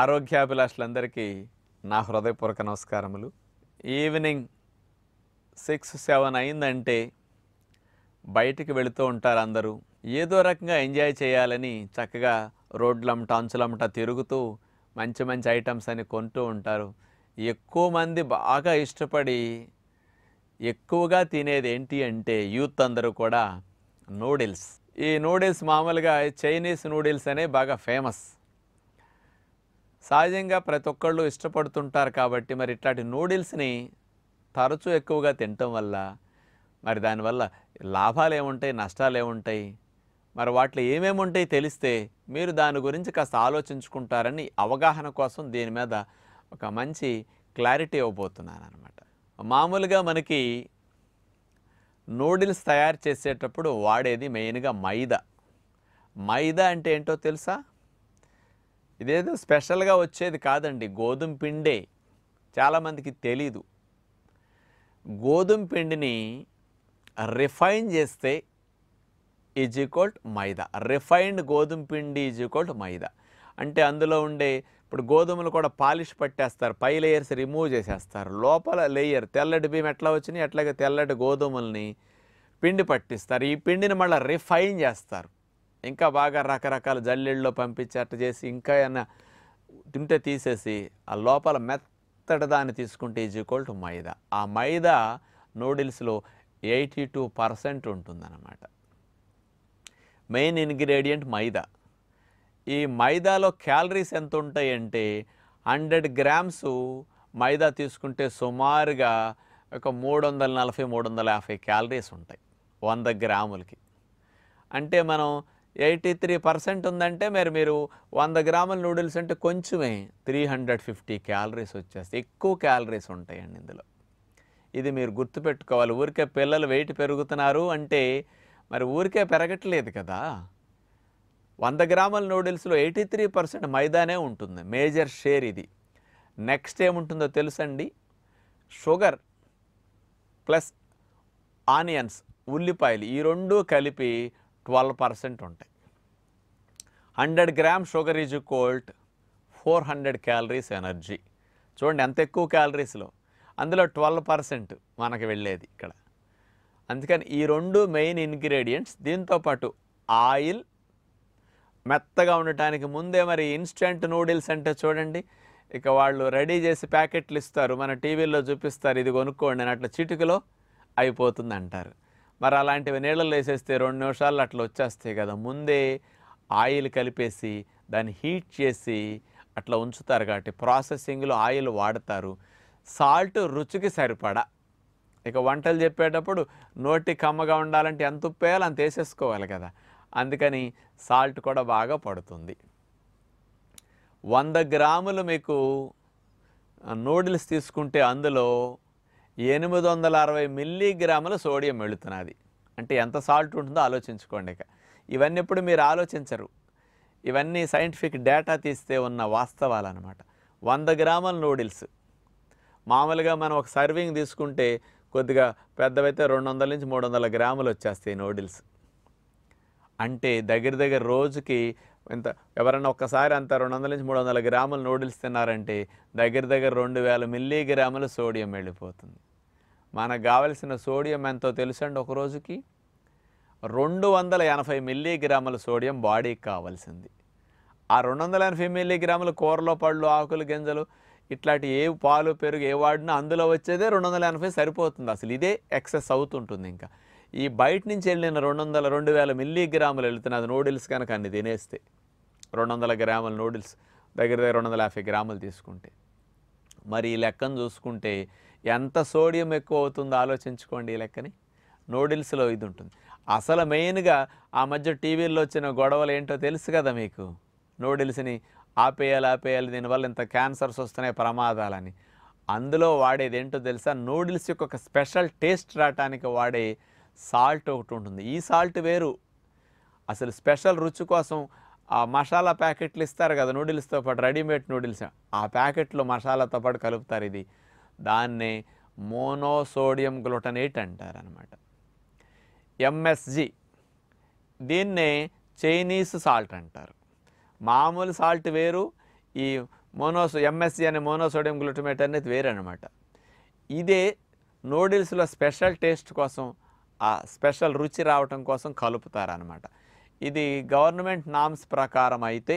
ఆరోగ్యాభిలాషులందరికీ నా హృదయపూర్వక నమస్కారములు ఈవినింగ్ సిక్స్ సెవెన్ అయిందంటే బయటికి వెళుతూ ఉంటారు అందరూ ఏదో రకంగా ఎంజాయ్ చేయాలని చక్కగా రోడ్లమ్మట అంచులమ్మట తిరుగుతూ మంచి మంచి ఐటమ్స్ అని కొంటూ ఉంటారు ఎక్కువ మంది బాగా ఇష్టపడి ఎక్కువగా తినేది ఏంటి అంటే యూత్ అందరూ కూడా నూడిల్స్ ఈ నూడిల్స్ మామూలుగా చైనీస్ నూడిల్స్ అనే బాగా ఫేమస్ సహజంగా ప్రతి ఒక్కళ్ళు ఇష్టపడుతుంటారు కాబట్టి మరి ఇట్లాంటి నూడిల్స్ని తరచూ ఎక్కువగా తినటం వల్ల మరి దానివల్ల లాభాలు ఏముంటాయి నష్టాలు ఏముంటాయి మరి వాటిలో ఏమేమి ఉంటాయి తెలిస్తే మీరు దాని గురించి కాస్త ఆలోచించుకుంటారని అవగాహన కోసం దీని మీద ఒక మంచి క్లారిటీ ఇవ్వబోతున్నాను అనమాట మామూలుగా మనకి నూడిల్స్ తయారు చేసేటప్పుడు వాడేది మెయిన్గా మైదా మైదా అంటే ఏంటో తెలుసా ఇదేదో స్పెషల్గా వచ్చేది కాదండి గోధుమ పిండే చాలామందికి తెలీదు గోధుమ పిండిని రిఫైన్ చేస్తే ఈజ్ ఈక్వల్ మైదా రిఫైన్డ్ గోధుమ పిండి ఈజ్ ఈక్వల్ మైదా అంటే అందులో ఉండే ఇప్పుడు గోధుమలు కూడా పాలిష్ పట్టేస్తారు పై లేయర్స్ రిమూవ్ చేసేస్తారు లోపల లేయర్ తెల్లటి బియ్యం ఎట్లా వచ్చినాయి అట్లాగే తెల్లటి గోధుమల్ని పిండి పట్టిస్తారు ఈ పిండిని మళ్ళీ రిఫైన్ చేస్తారు ఇంకా బాగా రకరకాల జల్లెళ్ళలో పంపించేట చేసి ఇంకా ఏమైనా తింటే తీసేసి ఆ లోపల మెత్తటి దాన్ని తీసుకుంటే ఈజ్ ఈక్వల్ టు మైదా ఆ మైదా నూడిల్స్లో ఎయిటీ టూ పర్సెంట్ ఉంటుందన్నమాట మెయిన్ ఇంగ్రీడియంట్ మైదా ఈ మైదాలో క్యాలరీస్ ఎంత ఉంటాయంటే హండ్రెడ్ గ్రామ్స్ మైదా తీసుకుంటే సుమారుగా ఒక మూడు వందల నలభై మూడు వందల యాభై క్యాలరీస్ ఉంటాయి వంద గ్రాములకి అంటే మనం ఎయిటీ త్రీ పర్సెంట్ ఉందంటే మరి మీరు వంద గ్రాముల నూడిల్స్ అంటే కొంచెమే త్రీ హండ్రెడ్ ఫిఫ్టీ క్యాలరీస్ వచ్చేస్తాయి ఎక్కువ క్యాలరీస్ ఉంటాయండి ఇందులో ఇది మీరు గుర్తుపెట్టుకోవాలి ఊరికే పిల్లలు వెయిట్ పెరుగుతున్నారు అంటే మరి ఊరికే పెరగట్లేదు కదా వంద గ్రాముల నూడిల్స్లో ఎయిటీ త్రీ పర్సెంట్ మైదానే ఉంటుంది మేజర్ షేర్ ఇది నెక్స్ట్ ఏముంటుందో తెలుసండి షుగర్ ప్లస్ ఆనియన్స్ ఉల్లిపాయలు ఈ రెండూ కలిపి ట్వెల్వ్ పర్సెంట్ ఉంటాయి hundred gram sugar is cold four hundred calories energy చూడండి ఎంత ఎక్కువ క్యాలరీస్లో అందులో ట్వెల్వ్ పర్సెంట్ మనకు వెళ్ళేది ఇక్కడ అందుకని ఈ రెండు మెయిన్ ఇంగ్రీడియంట్స్ దీంతోపాటు ఆయిల్ మెత్తగా ఉండటానికి ముందే మరి ఇన్స్టెంట్ నూడిల్స్ అంటే చూడండి ఇక వాళ్ళు రెడీ చేసి ప్యాకెట్లు ఇస్తారు మన టీవీల్లో చూపిస్తారు ఇది కొనుక్కోండి అని అట్లా చిటికలో అయిపోతుంది అంటారు మరి అలాంటివి నీళ్ళలో వేసేస్తే రెండు నిమిషాలు అట్లా వచ్చేస్తాయి కదా ముందే ఆయిల్ కలిపేసి దాన్ని హీట్ చేసి అట్లా ఉంచుతారు కాబట్టి ప్రాసెసింగ్లో ఆయిల్ వాడతారు సాల్ట్ రుచికి సరిపడా ఇక వంటలు చెప్పేటప్పుడు నోటి కమ్మగా ఉండాలంటే ఎంత ఉప్పేయాలో అంత వేసేసుకోవాలి కదా అందుకని సాల్ట్ కూడా బాగా పడుతుంది వంద గ్రాములు మీకు నూడిల్స్ తీసుకుంటే అందులో ఎనిమిది వందల అరవై మిల్లీగ్రాముల సోడియం వెళుతున్నది అంటే ఎంత సాల్ట్ ఉంటుందో ఆలోచించుకోండి ఇక ఇవన్నీ ఇప్పుడు మీరు ఆలోచించరు ఇవన్నీ సైంటిఫిక్ డేటా తీస్తే ఉన్న వాస్తవాలు అనమాట వంద గ్రాముల నూడిల్స్ మామూలుగా మనం ఒక సర్వింగ్ తీసుకుంటే కొద్దిగా పెద్దవైతే రెండు వందల నుంచి మూడు వందల గ్రాములు వచ్చేస్తాయి నూడిల్స్ అంటే దగ్గర దగ్గర రోజుకి ఇంత ఎవరన్నా ఒక్కసారి అంత రెండు వందల నుంచి మూడు వందల గ్రాములు నూడిల్స్ తిన్నారంటే దగ్గర దగ్గర రెండు వేల మిల్లీ గ్రాములు సోడియం వెళ్ళిపోతుంది మనకు కావలసిన సోడియం ఎంతో తెలుసండి ఒక రోజుకి రెండు వందల ఎనభై మిల్లీ గ్రాముల సోడియం బాడీకి కావాల్సింది ఆ రెండు వందల ఎనభై మిల్లీ గ్రాముల కూరలో పళ్ళు ఆకులు గింజలు ఇట్లాంటి ఏ పాలు పెరుగు ఏ వాడినా అందులో వచ్చేదే రెండు వందల ఎనభై సరిపోతుంది అసలు ఇదే ఎక్సెస్ అవుతుంటుంది ఇంకా ఈ బయట నుంచి వెళ్ళిన రెండు వందల రెండు వేల మిల్లీ మిల్లీగ్రాములు వెళుతున్నది నూడిల్స్ కనుక అన్ని తినేస్తే రెండు వందల గ్రాముల నూడిల్స్ దగ్గర దగ్గర రెండు వందల యాభై గ్రాములు తీసుకుంటే మరి ఈ లెక్కను చూసుకుంటే ఎంత సోడియం ఎక్కువ అవుతుందో ఆలోచించుకోండి ఈ లెక్కని నూడిల్స్లో ఇది ఉంటుంది అసలు మెయిన్గా ఆ మధ్య టీవీల్లో వచ్చిన గొడవలు ఏంటో తెలుసు కదా మీకు నూడిల్స్ని ఆపేయాలి ఆపేయాలి దీనివల్ల ఇంత క్యాన్సర్స్ వస్తున్నాయి ప్రమాదాలని అందులో వాడేది ఏంటో తెలుసా నూడిల్స్ యొక్క ఒక స్పెషల్ టేస్ట్ రావటానికి వాడే సాల్ట్ ఒకటి ఉంటుంది ఈ సాల్ట్ వేరు అసలు స్పెషల్ రుచి కోసం ఆ మసాలా ప్యాకెట్లు ఇస్తారు కదా నూడిల్స్తో పాటు రెడీమేడ్ నూడిల్స్ ఆ ప్యాకెట్లు మసాలాతో పాటు కలుపుతారు ఇది దాన్నే మోనోసోడియం గ్లూటనేట్ అంటారు అనమాట ఎంఎస్జి దీన్నే చైనీస్ సాల్ట్ అంటారు మామూలు సాల్ట్ వేరు ఈ మోనోసో ఎంఎస్జి అనే మోనోసోడియం గ్లూటమేట్ అనేది వేరు అనమాట ఇదే నూడిల్స్లో స్పెషల్ టేస్ట్ కోసం ఆ స్పెషల్ రుచి రావటం కోసం కలుపుతారనమాట ఇది గవర్నమెంట్ నామ్స్ ప్రకారం అయితే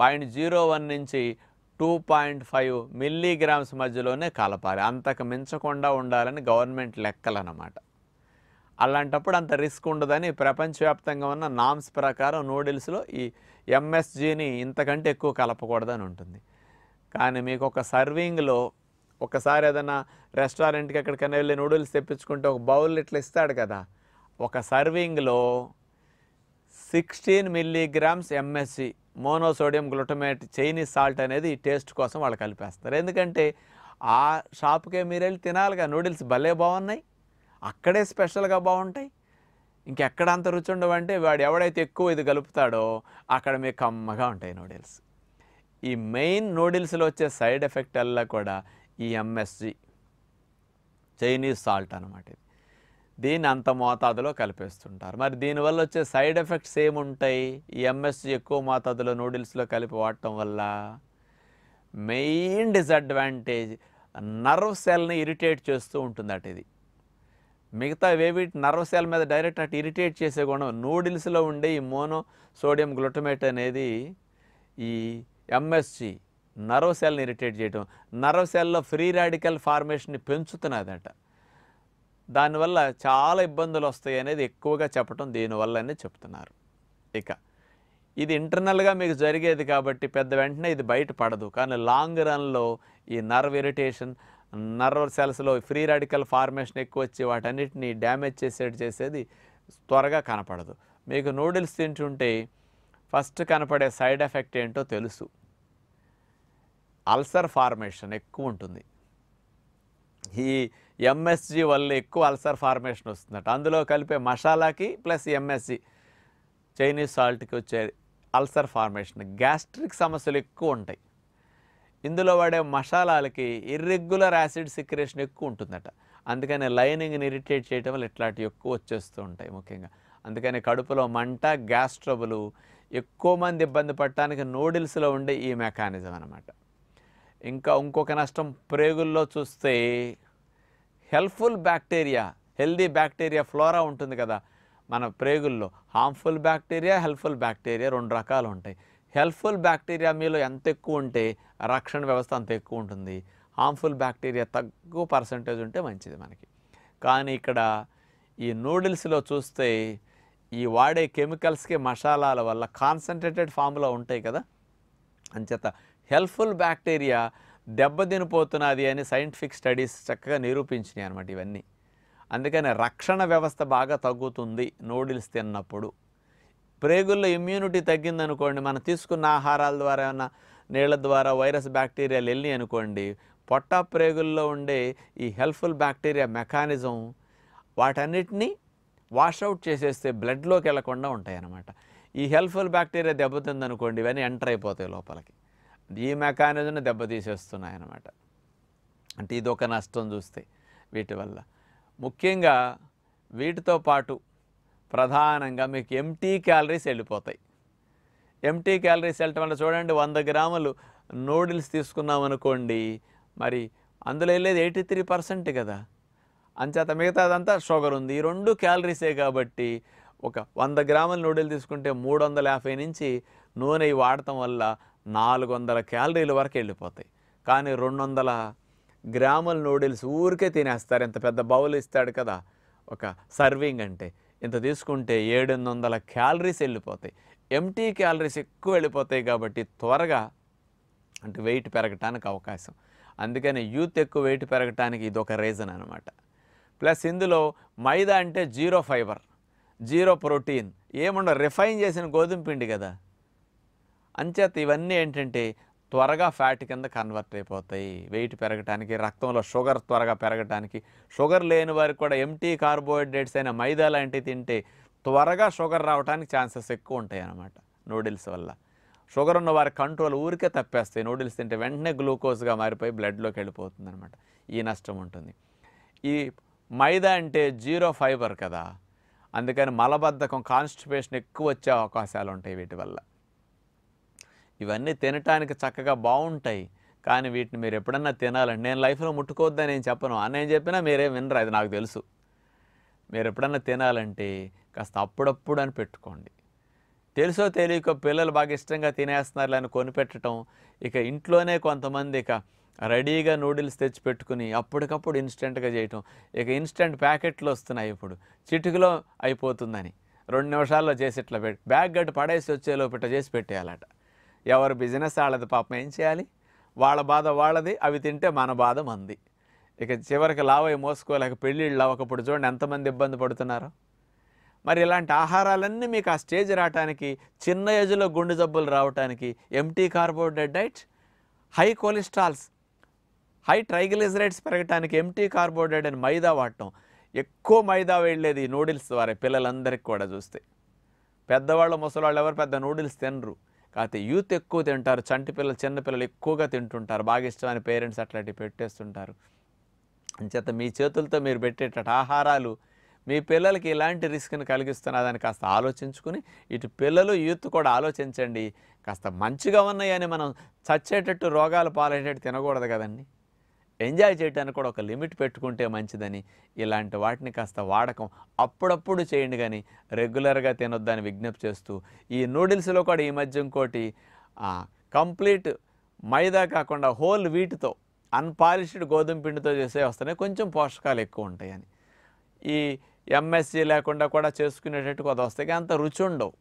పాయింట్ జీరో వన్ నుంచి టూ పాయింట్ ఫైవ్ మిల్లీగ్రామ్స్ మధ్యలోనే కలపాలి అంతకు మించకుండా ఉండాలని గవర్నమెంట్ లెక్కలన్నమాట అలాంటప్పుడు అంత రిస్క్ ఉండదని ప్రపంచవ్యాప్తంగా ఉన్న నామ్స్ ప్రకారం నూడిల్స్లో ఈ ఎంఎస్జీని ఇంతకంటే ఎక్కువ కలపకూడదని ఉంటుంది కానీ మీకు ఒక సర్వింగ్లో ఒకసారి ఏదైనా రెస్టారెంట్కి ఎక్కడికైనా వెళ్ళి నూడిల్స్ తెప్పించుకుంటే ఒక బౌల్ ఇట్లా ఇస్తాడు కదా ఒక సర్వింగ్లో sixteen milligrams MSG monosodium glutamate Chinese salt అనేది టేస్ట్ కోసం వాళ్ళు కలిపేస్తారు ఎందుకంటే ఆ షాప్కే మీరు వెళ్ళి తినాలిగా నూడిల్స్ భలే బాగున్నాయి అక్కడే స్పెషల్గా బాగుంటాయి ఇంకెక్కడ అంత రుచి ఉండవంటే వాడు ఎవడైతే ఎక్కువ ఇది కలుపుతాడో అక్కడ మీకు కమ్మగా ఉంటాయి నూడిల్స్ ఈ మెయిన్ నూడిల్స్లో వచ్చే సైడ్ ఎఫెక్ట్ అల్లా కూడా ఈ ఎంఎస్జి చైనీస్ సాల్ట్ అనమాట ఇది దీన్ని అంత మోతాదులో కలిపేస్తుంటారు మరి దీనివల్ల వచ్చే సైడ్ ఎఫెక్ట్స్ ఏముంటాయి ఈ ఎంఎస్ ఎక్కువ మోతాదులో నూడిల్స్లో కలిపి వాడటం వల్ల మెయిన్ డిసడ్వాంటేజ్ నర్వ్ సెల్ని ఇరిటేట్ చేస్తూ అటు ఇది మిగతా వేవి నర్వ్ సెల్ మీద డైరెక్ట్ అటు ఇరిటేట్ చేసే గుణం నూడిల్స్లో ఉండే ఈ మోనో సోడియం గ్లూటమేట్ అనేది ఈ ఎంఎస్జి నర్వ్ సెల్ని ఇరిటేట్ చేయడం నర్వ్ సెల్లో ఫ్రీ రాడికల్ ఫార్మేషన్ని పెంచుతున్నదట దానివల్ల చాలా ఇబ్బందులు వస్తాయి అనేది ఎక్కువగా చెప్పటం దీనివల్లనే చెప్తున్నారు ఇక ఇది ఇంటర్నల్గా మీకు జరిగేది కాబట్టి పెద్ద వెంటనే ఇది బయటపడదు కానీ లాంగ్ రన్లో ఈ నర్వ్ ఇరిటేషన్ నర్వ్ సెల్స్లో ఫ్రీ రాడికల్ ఫార్మేషన్ ఎక్కువ వచ్చి వాటన్నిటిని డ్యామేజ్ చేసేటి చేసేది త్వరగా కనపడదు మీకు నూడిల్స్ తింటుంటే ఫస్ట్ కనపడే సైడ్ ఎఫెక్ట్ ఏంటో తెలుసు అల్సర్ ఫార్మేషన్ ఎక్కువ ఉంటుంది ఈ ఎంఎస్జి వల్ల ఎక్కువ అల్సర్ ఫార్మేషన్ వస్తుందట అందులో కలిపే మసాలాకి ప్లస్ ఎంఎస్జి చైనీస్ సాల్ట్కి వచ్చే అల్సర్ ఫార్మేషన్ గ్యాస్ట్రిక్ సమస్యలు ఎక్కువ ఉంటాయి ఇందులో వాడే మసాలాలకి ఇర్రెగ్యులర్ యాసిడ్ సిక్రేషన్ ఎక్కువ ఉంటుందట అందుకని లైనింగ్ని ఇరిటేట్ చేయడం వల్ల ఇట్లాంటివి ఎక్కువ వచ్చేస్తూ ఉంటాయి ముఖ్యంగా అందుకని కడుపులో మంట గ్యాస్ ట్రబులు ఎక్కువ మంది ఇబ్బంది పడటానికి నూడిల్స్లో ఉండే ఈ మెకానిజం అనమాట ఇంకా ఇంకొక నష్టం ప్రేగుల్లో చూస్తే helpful bacteria healthy bacteria flora ఉంటుంది కదా మన ప్రేగుల్లో హార్మ్ఫుల్ బ్యాక్టీరియా హెల్ప్ఫుల్ బ్యాక్టీరియా రెండు రకాలు ఉంటాయి హెల్ప్ఫుల్ బ్యాక్టీరియా మీలో ఎంత ఎక్కువ ఉంటే రక్షణ వ్యవస్థ అంత ఎక్కువ ఉంటుంది హార్మ్ఫుల్ బ్యాక్టీరియా తక్కువ పర్సంటేజ్ ఉంటే మంచిది మనకి కానీ ఇక్కడ ఈ నూడిల్స్లో చూస్తే ఈ వాడే కెమికల్స్కి మసాలాల వల్ల కాన్సన్ట్రేటెడ్ ఫామ్లో ఉంటాయి కదా అంచేత హెల్ప్ఫుల్ బ్యాక్టీరియా దెబ్బతినిపోతున్నది అని సైంటిఫిక్ స్టడీస్ చక్కగా నిరూపించినాయి అనమాట ఇవన్నీ అందుకని రక్షణ వ్యవస్థ బాగా తగ్గుతుంది నూడిల్స్ తిన్నప్పుడు ప్రేగుల్లో ఇమ్యూనిటీ తగ్గిందనుకోండి మనం తీసుకున్న ఆహారాల ద్వారా ఏమైనా నీళ్ళ ద్వారా వైరస్ బ్యాక్టీరియాలు వెళ్ళి అనుకోండి పొట్ట ప్రేగుల్లో ఉండే ఈ హెల్ప్ఫుల్ బ్యాక్టీరియా మెకానిజం వాటన్నిటినీ వాష్అవుట్ చేసేస్తే బ్లడ్లోకి వెళ్లకుండా ఉంటాయి అన్నమాట ఈ హెల్ప్ఫుల్ బ్యాక్టీరియా దెబ్బతిందనుకోండి ఇవన్నీ ఎంటర్ అయిపోతాయి లోపలికి ఈ మెకానిజంని దెబ్బతీసేస్తున్నాయి అన్నమాట అంటే ఒక నష్టం చూస్తే వీటి వల్ల ముఖ్యంగా వీటితో పాటు ప్రధానంగా మీకు ఎంటీ క్యాలరీస్ వెళ్ళిపోతాయి ఎంటీ క్యాలరీస్ వెళ్ళటం వల్ల చూడండి వంద గ్రాములు నూడిల్స్ తీసుకున్నాం అనుకోండి మరి అందులో వెళ్ళేది ఎయిటీ త్రీ పర్సెంట్ కదా అంచేత మిగతాదంతా షుగర్ ఉంది ఈ రెండు క్యాలరీసే కాబట్టి ఒక వంద గ్రాముల నూడిల్ తీసుకుంటే మూడు వందల యాభై నుంచి నూనె వాడటం వల్ల నాలుగు వందల క్యాలరీల వరకు వెళ్ళిపోతాయి కానీ రెండు వందల గ్రాముల నూడిల్స్ ఊరికే తినేస్తారు ఇంత పెద్ద బౌల్ ఇస్తాడు కదా ఒక సర్వింగ్ అంటే ఇంత తీసుకుంటే ఏడు వందల క్యాలరీస్ వెళ్ళిపోతాయి ఎంటీ క్యాలరీస్ ఎక్కువ వెళ్ళిపోతాయి కాబట్టి త్వరగా అంటే వెయిట్ పెరగటానికి అవకాశం అందుకని యూత్ ఎక్కువ వెయిట్ పెరగటానికి ఇది ఒక రీజన్ అనమాట ప్లస్ ఇందులో మైదా అంటే జీరో ఫైబర్ జీరో ప్రోటీన్ ఏముండ రిఫైన్ చేసిన గోధుమ పిండి కదా అంచేత ఇవన్నీ ఏంటంటే త్వరగా ఫ్యాట్ కింద కన్వర్ట్ అయిపోతాయి వెయిట్ పెరగటానికి రక్తంలో షుగర్ త్వరగా పెరగటానికి షుగర్ లేని వారికి కూడా ఎంటీ కార్బోహైడ్రేట్స్ అయిన మైదా లాంటివి తింటే త్వరగా షుగర్ రావడానికి ఛాన్సెస్ ఎక్కువ ఉంటాయి అన్నమాట నూడిల్స్ వల్ల షుగర్ ఉన్న వారి కంట్రోల్ ఊరికే తప్పేస్తాయి నూడిల్స్ తింటే వెంటనే గ్లూకోజ్గా మారిపోయి బ్లడ్లోకి వెళ్ళిపోతుంది అనమాట ఈ నష్టం ఉంటుంది ఈ మైదా అంటే జీరో ఫైబర్ కదా అందుకని మలబద్ధకం కాన్స్టిపేషన్ ఎక్కువ వచ్చే అవకాశాలు ఉంటాయి వీటి వల్ల ఇవన్నీ తినటానికి చక్కగా బాగుంటాయి కానీ వీటిని మీరు ఎప్పుడన్నా తినాలండి నేను లైఫ్లో ముట్టుకోవద్దని నేను చెప్పను అని ఏం చెప్పినా మీరేం వినరు అది నాకు తెలుసు మీరు ఎప్పుడన్నా తినాలంటే కాస్త అప్పుడప్పుడు అని పెట్టుకోండి తెలుసో తెలియక పిల్లలు బాగా ఇష్టంగా తినేస్తున్నారు అని కొనిపెట్టడం ఇక ఇంట్లోనే కొంతమంది ఇక రెడీగా నూడిల్స్ తెచ్చి పెట్టుకుని అప్పటికప్పుడు ఇన్స్టెంట్గా చేయటం ఇక ఇన్స్టెంట్ ప్యాకెట్లు వస్తున్నాయి ఇప్పుడు చిటికలో అయిపోతుందని రెండు నిమిషాల్లో చేసి ఇట్లా పెట్టి బ్యాగ్ గట్టు పడేసి వచ్చే ఇట్లా చేసి పెట్టేయాలట ఎవరు బిజినెస్ వాళ్ళది పాపం ఏం చేయాలి వాళ్ళ బాధ వాళ్ళది అవి తింటే మన బాధ మంది ఇక చివరికి లావై మోసుకోలేక పెళ్ళిళ్ళు అవ్వకప్పుడు చూడండి ఎంతమంది ఇబ్బంది పడుతున్నారు మరి ఇలాంటి ఆహారాలన్నీ మీకు ఆ స్టేజ్ రావటానికి చిన్న ఏజ్లో గుండె జబ్బులు రావటానికి empty carbohydrate diet high cholesterols high triglycerides పెరగటానికి ఎంటీ కార్బోహైడ్రేట్ అని మైదా వాడటం ఎక్కువ మైదా వెళ్ళేది నూడిల్స్ ద్వారా పిల్లలందరికీ కూడా చూస్తే పెద్దవాళ్ళు ముసలివాళ్ళు ఎవరు పెద్ద నూడిల్స్ తినరు కాకపోతే యూత్ ఎక్కువ తింటారు చంటి పిల్లలు చిన్నపిల్లలు ఎక్కువగా తింటుంటారు బాగా ఇష్టమైన పేరెంట్స్ అట్లాంటివి పెట్టేస్తుంటారు అంచేత మీ చేతులతో మీరు పెట్టేటట్టు ఆహారాలు మీ పిల్లలకి ఇలాంటి రిస్క్ని కలిగిస్తున్నదని కాస్త ఆలోచించుకుని ఇటు పిల్లలు యూత్ కూడా ఆలోచించండి కాస్త మంచిగా ఉన్నాయని మనం చచ్చేటట్టు రోగాలు పాలేటట్టు తినకూడదు కదండి ఎంజాయ్ చేయడానికి కూడా ఒక లిమిట్ పెట్టుకుంటే మంచిదని ఇలాంటి వాటిని కాస్త వాడకం అప్పుడప్పుడు చేయండి కానీ రెగ్యులర్గా తినొద్దని విజ్ఞప్తి చేస్తూ ఈ నూడిల్స్లో కూడా ఈ మధ్య ఇంకోటి కంప్లీట్ మైదా కాకుండా హోల్ వీటితో అన్పాలిష్డ్ గోధుమ పిండితో చేసే వస్తేనే కొంచెం పోషకాలు ఎక్కువ ఉంటాయని ఈ ఎంఎస్సీ లేకుండా కూడా చేసుకునేటట్టు కొద్ది వస్తాయి అంత రుచి ఉండవు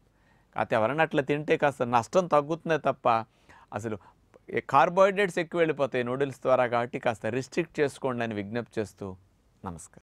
కాకపోతే ఎవరైనా అట్లా తింటే కాస్త నష్టం తగ్గుతుందే తప్ప అసలు కార్బోహైడ్రేట్స్ ఎక్కువ వెళ్ళిపోతాయి నూడిల్స్ ద్వారా కాబట్టి కాస్త రిస్ట్రిక్ట్ చేసుకోండి అని విజ్ఞప్తి చేస్తూ నమస్కారం